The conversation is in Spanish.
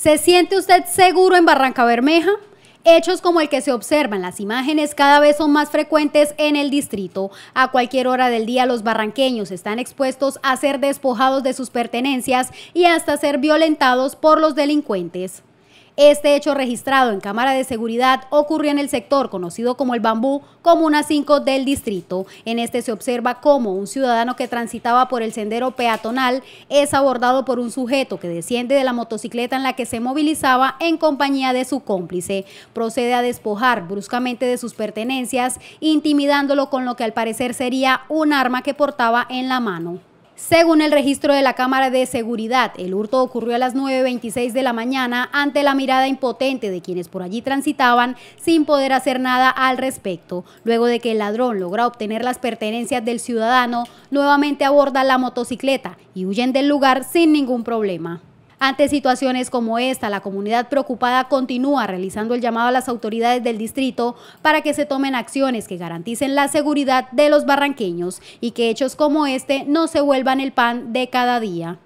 ¿Se siente usted seguro en Barranca Bermeja? Hechos como el que se observan las imágenes cada vez son más frecuentes en el distrito. A cualquier hora del día los barranqueños están expuestos a ser despojados de sus pertenencias y hasta ser violentados por los delincuentes. Este hecho registrado en cámara de seguridad ocurrió en el sector conocido como el Bambú, Comuna 5 del distrito. En este se observa cómo un ciudadano que transitaba por el sendero peatonal es abordado por un sujeto que desciende de la motocicleta en la que se movilizaba en compañía de su cómplice. Procede a despojar bruscamente de sus pertenencias, intimidándolo con lo que al parecer sería un arma que portaba en la mano. Según el registro de la Cámara de Seguridad, el hurto ocurrió a las 9.26 de la mañana ante la mirada impotente de quienes por allí transitaban sin poder hacer nada al respecto. Luego de que el ladrón logra obtener las pertenencias del ciudadano, nuevamente aborda la motocicleta y huyen del lugar sin ningún problema. Ante situaciones como esta, la comunidad preocupada continúa realizando el llamado a las autoridades del distrito para que se tomen acciones que garanticen la seguridad de los barranqueños y que hechos como este no se vuelvan el pan de cada día.